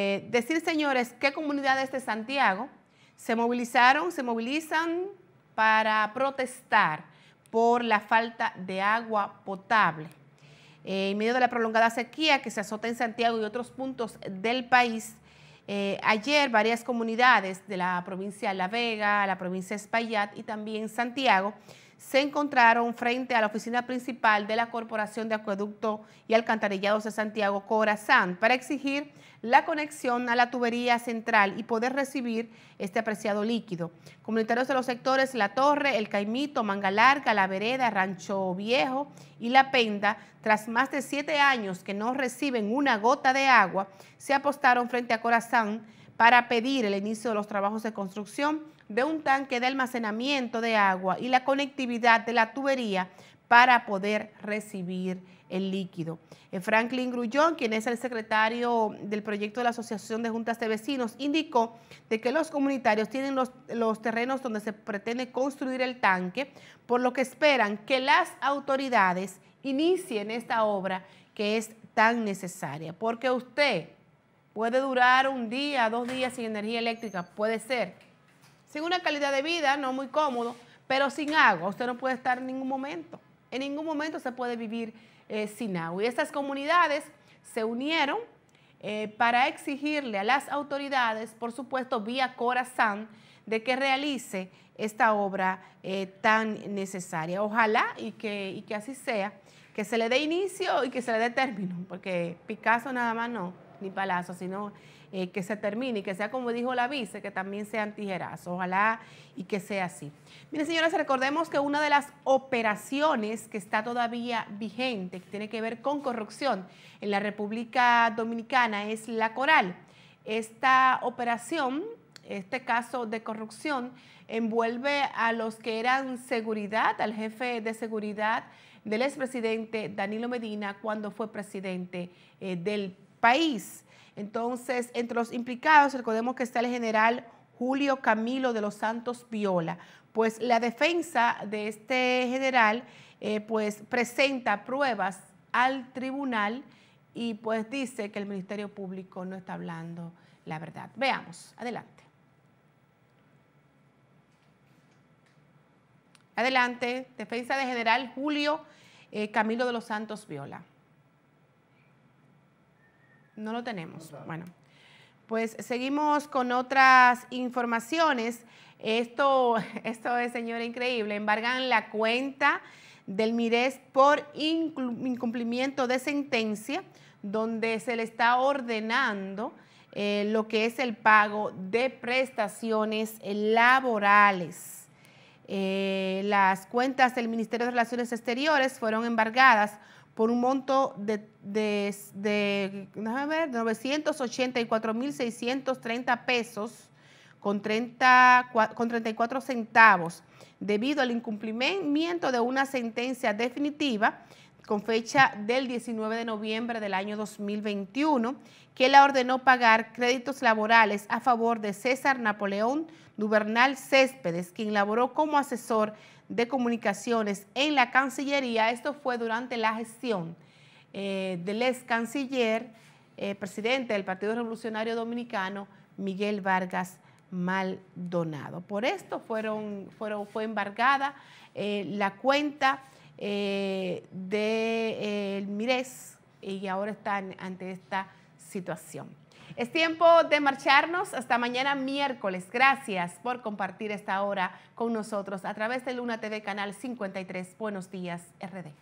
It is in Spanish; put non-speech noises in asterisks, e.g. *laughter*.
Eh, decir, señores, qué comunidades de Santiago se movilizaron, se movilizan para protestar por la falta de agua potable. Eh, en medio de la prolongada sequía que se azota en Santiago y otros puntos del país, eh, ayer varias comunidades de la provincia de La Vega, la provincia de Espaillat y también Santiago se encontraron frente a la oficina principal de la Corporación de Acueducto y Alcantarillados de Santiago, Corazán, para exigir la conexión a la tubería central y poder recibir este apreciado líquido. Comunitarios de los sectores La Torre, El Caimito, Manga Larga, La Vereda, Rancho Viejo y La Penda, tras más de siete años que no reciben una gota de agua, se apostaron frente a Corazán para pedir el inicio de los trabajos de construcción de un tanque de almacenamiento de agua y la conectividad de la tubería para poder recibir el líquido. Eh, Franklin Grullón, quien es el secretario del proyecto de la Asociación de Juntas de Vecinos, indicó de que los comunitarios tienen los, los terrenos donde se pretende construir el tanque, por lo que esperan que las autoridades inicien esta obra que es tan necesaria, porque usted puede durar un día, dos días sin energía eléctrica, puede ser, sin una calidad de vida, no muy cómodo, pero sin agua. Usted no puede estar en ningún momento. En ningún momento se puede vivir eh, sin agua. Y estas comunidades se unieron eh, para exigirle a las autoridades, por supuesto, vía Corazán, de que realice esta obra eh, tan necesaria. Ojalá y que, y que así sea, que se le dé inicio y que se le dé término, porque Picasso nada más no ni palazos, sino eh, que se termine y que sea como dijo la vice, que también sean tijeras, ojalá y que sea así. Miren, señores, recordemos que una de las operaciones que está todavía vigente, que tiene que ver con corrupción en la República Dominicana, es la Coral. Esta operación, este caso de corrupción, envuelve a los que eran seguridad, al jefe de seguridad del expresidente Danilo Medina cuando fue presidente eh, del país. Entonces, entre los implicados, recordemos que está el general Julio Camilo de los Santos Viola. Pues la defensa de este general eh, pues, presenta pruebas al tribunal y pues dice que el Ministerio Público no está hablando la verdad. Veamos, adelante. Adelante, defensa de general Julio eh, Camilo de los Santos Viola. No lo tenemos. Bueno, pues seguimos con otras informaciones. Esto, *laughs* esto es, señora, increíble. Embargan la cuenta del Mires por incumplimiento de sentencia, donde se le está ordenando eh, lo que es el pago de prestaciones laborales. Eh, las cuentas del Ministerio de Relaciones Exteriores fueron embargadas por un monto de, de, de, ver, 984.630 pesos con, 30, con 34 centavos debido al incumplimiento de una sentencia definitiva con fecha del 19 de noviembre del año 2021, que la ordenó pagar créditos laborales a favor de César Napoleón Dubernal Céspedes, quien laboró como asesor de comunicaciones en la Cancillería. Esto fue durante la gestión eh, del ex canciller, eh, presidente del Partido Revolucionario Dominicano, Miguel Vargas Maldonado. Por esto fueron, fueron, fue embargada eh, la cuenta del eh, de, eh, Mires y ahora están ante esta situación. Es tiempo de marcharnos hasta mañana miércoles. Gracias por compartir esta hora con nosotros a través de Luna TV Canal 53. Buenos días, RD.